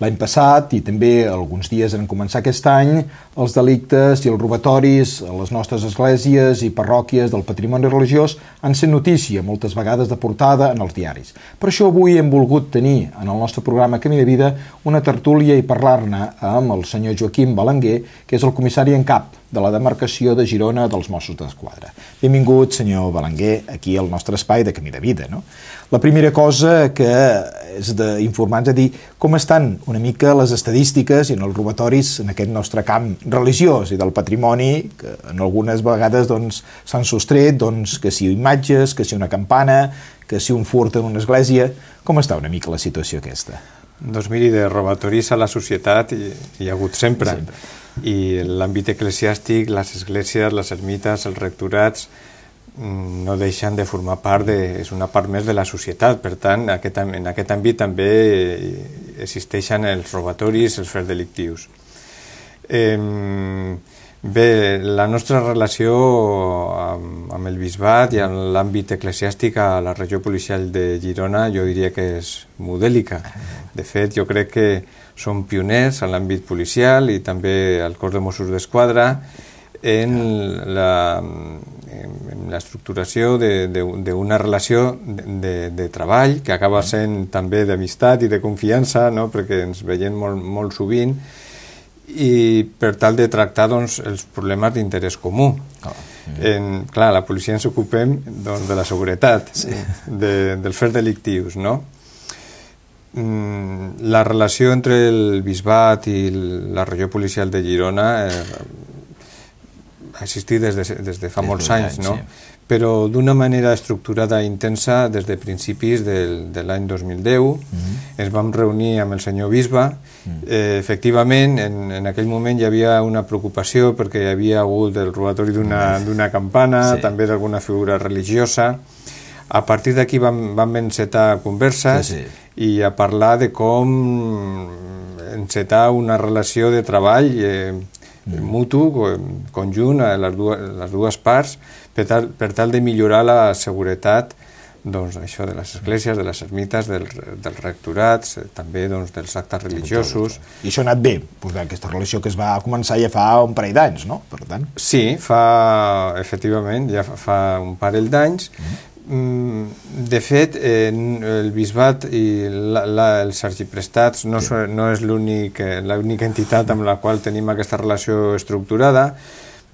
l'any passat i també alguns dies en començar aquest any els delictes i els robatoris a les nostres esglésies i parròquies del patrimoni religiós han sent notícia, moltes vegades de portada en els diaris. Per això avui hem volgut tenir en el nostre programa Camí de Vida una tertúlia i parlar-ne amb el senyor Joaquim Balanguer, que és el comissari en cap de la demarcació de Girona dels Mossos d'Esquadra. Benvingut, senyor Balanguer, aquí al nostre espai de Camí de Vida. No? La primera cosa que és d'informar-nos a dir com estan una mica les estadístiques i en els robatoris en aquest nostre camp religiós i del patrimoni, que en algunes vegades doncs, s'han doncs, sostret, doncs, que si imatges, que si una campana, que si un furt en una església... Com està una mica la situació aquesta? Doncs miri, de robatoris a la societat hi, hi ha hagut sempre. sempre. I l'àmbit eclesiàstic, les esglésies, les ermites, els rectorats, Mm, no deixen de formar part, de, és una part més de la societat. Per tant, aquest, en aquest àmbit també eh, existeixen els robatoris, els fets delictius. Eh, bé, la nostra relació amb, amb el bisbat i amb l'àmbit eclesiàstic a la regió policial de Girona jo diria que és modèlica. De fet, jo crec que són pioners en l'àmbit policial i també al cos de Mossos d'Esquadra en la en la estructuració d'una relació de, de, de treball que acaba mm. sent també d'amistat i de confiança, no? perquè ens veiem molt, molt sovint, i per tal de tractar doncs, els problemes d'interès comú. Oh. En, clar, la policia ens ocupem doncs, de la seguretat, sí. de, dels fets delictius, no? Mm, la relació entre el Bisbat i la regió policial de Girona eh, existit des de, des de fa des molts de anys, anys, no? Sí. però d'una manera estructurada i intensa des de principis del, de l'any 2010. Mm -hmm. Ens vam reunir amb el senyor Bisba. Mm -hmm. eh, efectivament, en, en aquell moment hi havia una preocupació perquè hi havia hagut el robatori mm. d'una campana, sí. també d'alguna figura religiosa. A partir d'aquí vam, vam encetar converses sí, sí. i a parlar de com encetar una relació de treball eh, mutu, conjunt, a les dues, les dues parts, per tal, per tal de millorar la seguretat doncs, això de les esglésies, de les ermites, del, dels rectorats, eh, també doncs, dels actes religiosos. I això ha anat bé, doncs, aquesta relació que es va començar ja fa un parell d'anys, no? Per tant... Sí, fa, efectivament, ja fa, fa un parell d'anys, mm -hmm. Mm, de fet, eh, el bisbat i la, la, els arxiprestats no, sí. no és eh, l'única entitat amb la qual tenim aquesta relació estructurada.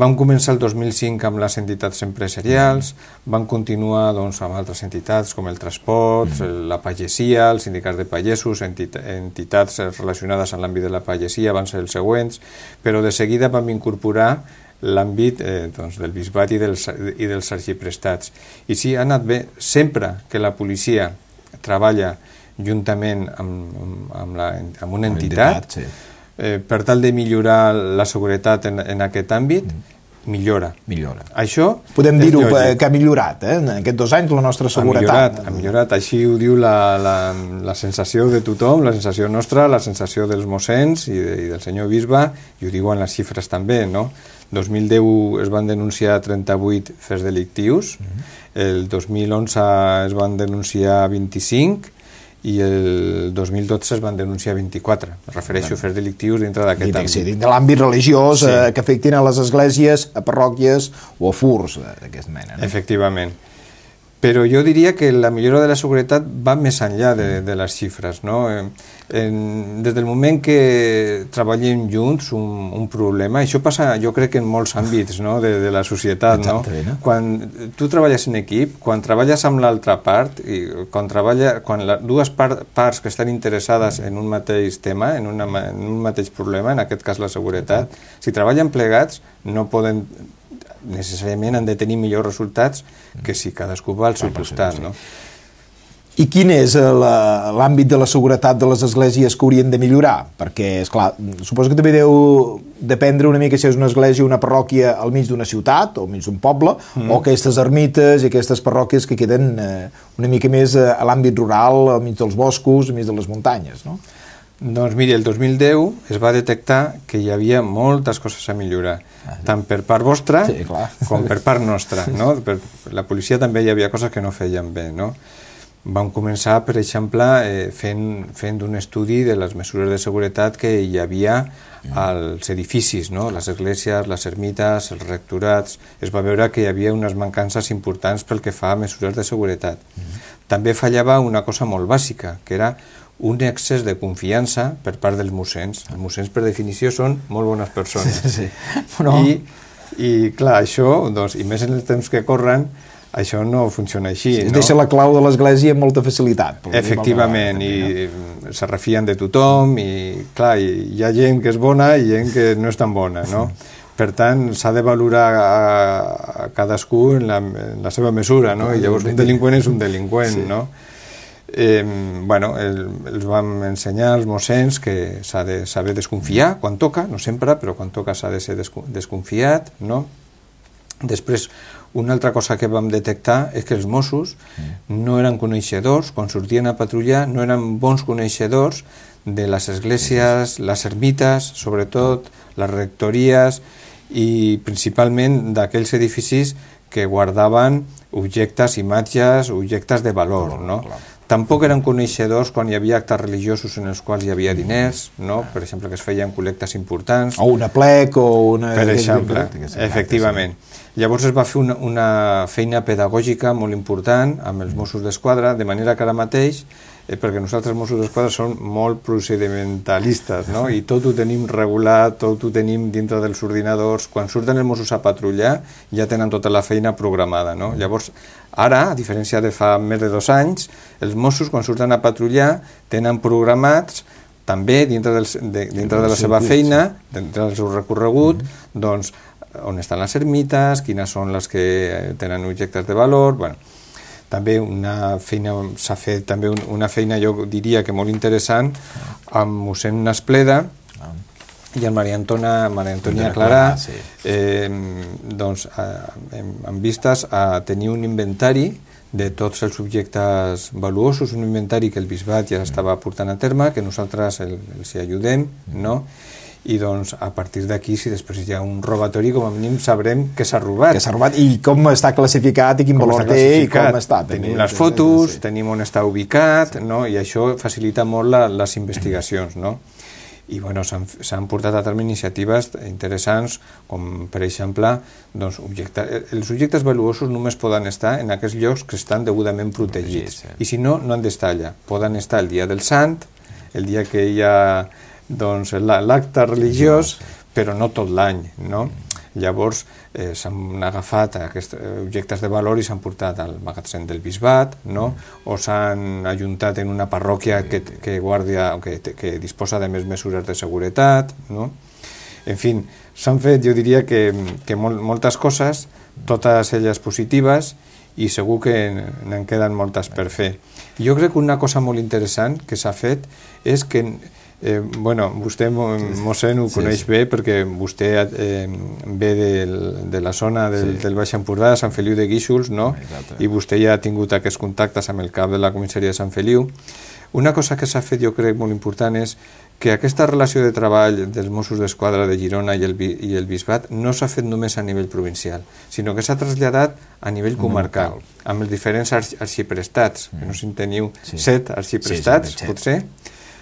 Vam començar el 2005 amb les entitats empresarials, mm. van continuar doncs, amb altres entitats com el transport, mm. la pagesia, els sindicats de pagesos, entit entitats relacionades amb l'àmbit de la pagesia van ser els següents, però de seguida vam incorporar l'àmbit eh, doncs, del bisbat i dels, i dels arxiprestats. I sí, ha anat bé sempre que la policia treballa juntament amb, amb, la, amb una entitat, entitat sí. eh, per tal de millorar la seguretat en, en aquest àmbit, mm millora. Millora. Això... Podem dir-ho eh, que ha millorat, eh? en aquests dos anys, la nostra seguretat. Ha millorat, ha millorat. així ho diu la, la, la sensació de tothom, la sensació nostra, la sensació dels mossens i, de, i del senyor bisbe, i ho diuen les xifres també, no? 2010 es van denunciar 38 fets delictius, mm -hmm. el 2011 es van denunciar 25 i el 2012 es van denunciar 24. Me refereixo a fets delictius dintre d'aquest àmbit. Sí, dintre l'àmbit religiós eh, sí. eh, que afectin a les esglésies, a parròquies o a furs eh, d'aquesta mena. No? Efectivament però jo diria que la millora de la seguretat va més enllà de, de les xifres. No? En, en, des del moment que treballem junts un, un problema, això passa jo crec que en molts àmbits no? de, de la societat, no? no? quan tu treballes en equip, quan treballes amb l'altra part, i quan, treballa, quan la, dues part, parts que estan interessades en un mateix tema, en, una, en un mateix problema, en aquest cas la seguretat, si treballen plegats no poden necessàriament han de tenir millors resultats que si cadascú va al seu ah, costat, no? I quin és eh, l'àmbit de la seguretat de les esglésies que haurien de millorar? Perquè, és clar, suposo que també deu dependre una mica si és una església o una parròquia al mig d'una ciutat o al mig d'un poble, mm. o aquestes ermites i aquestes parròquies que queden eh, una mica més eh, a l'àmbit rural, al mig dels boscos, al mig de les muntanyes, no? Doncs miri, el 2010 es va detectar que hi havia moltes coses a millorar, ah, sí. tant per part vostra sí, com per part nostra. No? Per, la policia també hi havia coses que no feien bé. No? Vam començar, per exemple, eh, fent, fent un estudi de les mesures de seguretat que hi havia mm. als edificis, no? les esglésies, les ermites, els rectorats... Es va veure que hi havia unes mancances importants pel que fa a mesures de seguretat. Mm -hmm. També fallava una cosa molt bàsica, que era un excés de confiança per part dels mossens. Els mossens, per definició, són molt bones persones. Sí, sí. Però... I, I, clar, això, doncs, i més en els temps que corren, això no funciona així. Sí, es no? deixa la clau de l'Església amb molta facilitat. Efectivament, i no? Eh, se refien de tothom, i clar, i hi ha gent que és bona i gent que no és tan bona, no? Per tant, s'ha de valorar a, a cadascú en la, en la seva mesura, no? I llavors un delinqüent és un delinqüent, sí. no? eh, bueno, el, els vam ensenyar els mossens que s'ha de saber desconfiar quan toca, no sempre, però quan toca s'ha de ser desconfiat, no? Després, una altra cosa que vam detectar és que els Mossos mm. no eren coneixedors, quan sortien a patrullar, no eren bons coneixedors de les esglésies, mm. les ermites, sobretot, les rectories i principalment d'aquells edificis que guardaven objectes, imatges, objectes de valor, no? Clar. Tampoc eren coneixedors quan hi havia actes religiosos en els quals hi havia diners, no? Ah. per exemple, que es feien col·lectes importants. O una plec o una... Per exemple, efectivament. Llavors es va fer una, una feina pedagògica molt important amb els Mossos d'Esquadra, de manera que ara mateix, eh, perquè nosaltres Mossos d'Esquadra som molt procedimentalistes, no? i tot ho tenim regulat, tot ho tenim dintre dels ordinadors. Quan surten els Mossos a patrullar ja tenen tota la feina programada. No? Llavors Ara, a diferència de fa més de dos anys, els Mossos, quan surten a patrullar, tenen programats també dintre, dels, de, dintre de la seva feina, dintre del seu recorregut, mm-hmm. doncs, on estan les ermites, quines són les que eh, tenen objectes de valor... Bueno, també una feina, s'ha fet també una feina, jo diria que molt interessant, amb mossèn Naspleda, i el Maria Antona, Maria Antonia Clara, sí. eh, doncs, eh, amb vistes a tenir un inventari de tots els objectes valuosos, un inventari que el bisbat ja mm. estava portant a terme, que nosaltres el, els hi ajudem, mm. no? i doncs a partir d'aquí, si després hi ha un robatori, com a mínim sabrem què s'ha robat. Què s'ha robat i com està classificat i quin com valor té i com està. Tenim, tenim les fotos, sí. tenim on està ubicat, sí. no? i això facilita molt la, les investigacions. No? i bueno, s'han portat a terme iniciatives interessants com per exemple doncs, objecte, els objectes valuosos només poden estar en aquests llocs que estan degudament protegits sí, sí. Eh. i si no, no han d'estar allà poden estar el dia del sant el dia que hi ha doncs, l'acte religiós però no tot l'any no? Mm Llavors eh, s'han agafat aquests eh, objectes de valor i s'han portat al magatzem del bisbat, no? Mm. o s'han ajuntat en una parròquia que, que, guardia, que, que disposa de més mesures de seguretat. No? En fi, s'han fet, jo diria, que, que mol, moltes coses, totes elles positives, i segur que n'en queden moltes per fer. Jo crec que una cosa molt interessant que s'ha fet és que Eh, bueno, vostè, mossèn, ho sí, coneix sí. bé perquè vostè eh, ve del, de la zona del, sí. del Baix Empordà, Sant Feliu de Guíxols, no? Exacte. I vostè ja ha tingut aquests contactes amb el cap de la comissaria de Sant Feliu. Una cosa que s'ha fet, jo crec, molt important és que aquesta relació de treball dels Mossos d'Esquadra de Girona i el, i el Bisbat no s'ha fet només a nivell provincial, sinó que s'ha traslladat a nivell comarcal, amb els diferents arxiprestats, que mm. no sé si en teniu sí. set arxiprestats, sí, sí, potser,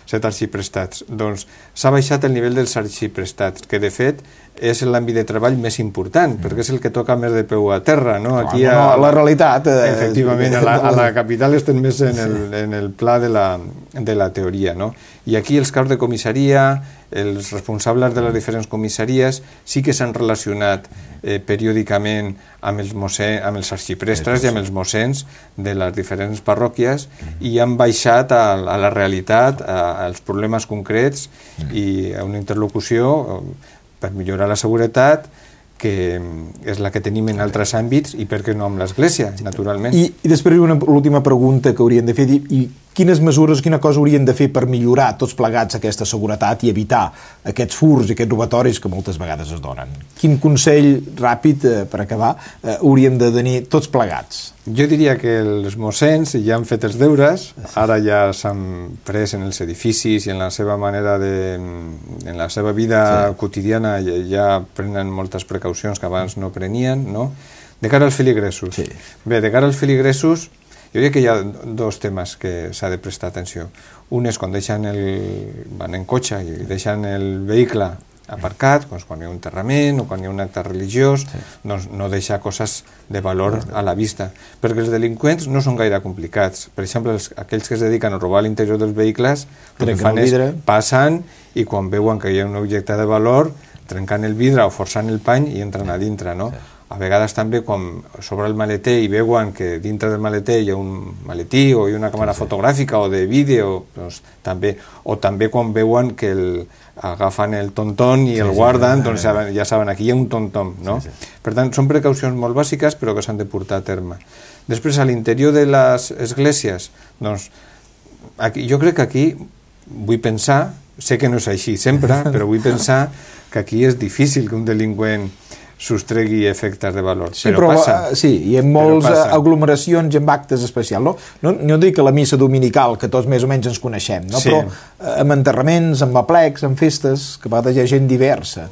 set arxiprestats. Doncs s'ha baixat el nivell dels arxiprestats, que de fet és l'àmbit de treball més important, mm. perquè és el que toca més de peu a terra, no? Clar, Aquí a, no, la realitat... Eh, efectivament, a la, a la capital estem més en el, en el pla de la, de la teoria, no? I aquí els caps de comissaria, els responsables de les diferents comissaries sí que s'han relacionat eh, periòdicament amb els, mossèn, amb els arxiprestres i amb els mossens de les diferents parròquies i han baixat a, a la realitat, a, als problemes concrets i a una interlocució eh, per millorar la seguretat, que mm, és la que tenim en altres àmbits i per què no amb l'Església, naturalment. I, i després una última pregunta que hauríem de fer i, i quines mesures, quina cosa haurien de fer per millorar tots plegats aquesta seguretat i evitar aquests furs i aquests robatoris que moltes vegades es donen. Quin consell ràpid, eh, per acabar, eh, hauríem de tenir tots plegats? Jo diria que els mossens ja han fet els deures, ara ja s'han pres en els edificis i en la seva manera de... en la seva vida sí. quotidiana ja, ja prenen moltes precaucions que abans no prenien, no? De cara als filigressos. Sí. Bé, de cara als filigressos, jo crec que hi ha dos temes que s'ha de prestar atenció. Un és quan deixen el, van en cotxe i deixen el vehicle aparcat, doncs quan hi ha un enterrament o quan hi ha un acte religiós, sí. doncs no deixar coses de valor a la vista. Perquè els delinqüents no són gaire complicats. Per exemple, els, aquells que es dediquen a robar l'interior dels vehicles, el que fan és passen i quan veuen que hi ha un objecte de valor, trencant el vidre o forçant el pany i entren a dintre, no? Sí a vegades també quan sobre el maleter i veuen que dintre del maleter hi ha un maletí o hi ha una càmera sí. fotogràfica o de vídeo, doncs, també, o també quan veuen que el, agafen el tonton i sí, el guarden, sí, doncs ja, ja saben, aquí hi ha un tonton, no? Sí, sí. Per tant, són precaucions molt bàsiques però que s'han de portar a terme. Després, a l'interior de les esglésies, doncs, aquí, jo crec que aquí vull pensar, sé que no és així sempre, però vull pensar que aquí és difícil que un delinqüent sostregui efectes de valor. Sí, però, però passa. Eh, sí, i en molts eh, aglomeracions i en actes especials. No? No, no dic que la missa dominical, que tots més o menys ens coneixem, no? Sí. però eh, amb enterraments, amb aplecs, amb festes, que a vegades hi ha gent diversa.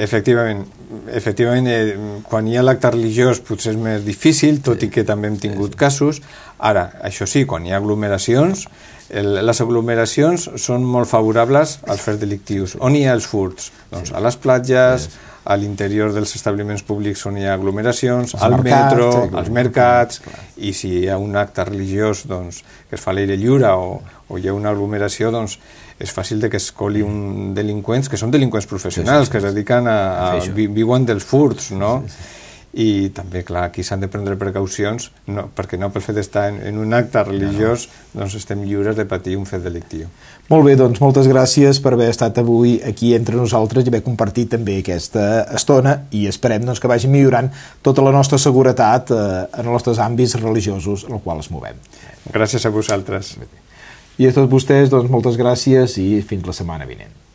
Efectivament, efectivament eh, quan hi ha l'acte religiós potser és més difícil, tot i que també hem tingut casos. Ara, això sí, quan hi ha aglomeracions, sí el, les aglomeracions són molt favorables als fets delictius. On hi ha els furts? Doncs a les platges, a l'interior dels establiments públics on hi ha aglomeracions, al mercats, metro, sí, eh, als mercats, clar. i si hi ha un acte religiós doncs, que es fa a l'aire lliure o, o hi ha una aglomeració, doncs és fàcil de que es coli un delinqüents, que són delinqüents professionals, sí, sí, sí. que es dediquen a, a, a viuen dels furts, no? Sí, sí i també, clar, aquí s'han de prendre precaucions no, perquè no pel fet d'estar en, en un acte religiós no, no. doncs estem lliures de patir un fet delictiu. Molt bé, doncs moltes gràcies per haver estat avui aquí entre nosaltres i haver compartit també aquesta estona i esperem doncs, que vagi millorant tota la nostra seguretat eh, en els nostres àmbits religiosos en els quals es movem. Gràcies a vosaltres. I a tots vostès, doncs moltes gràcies i fins la setmana vinent.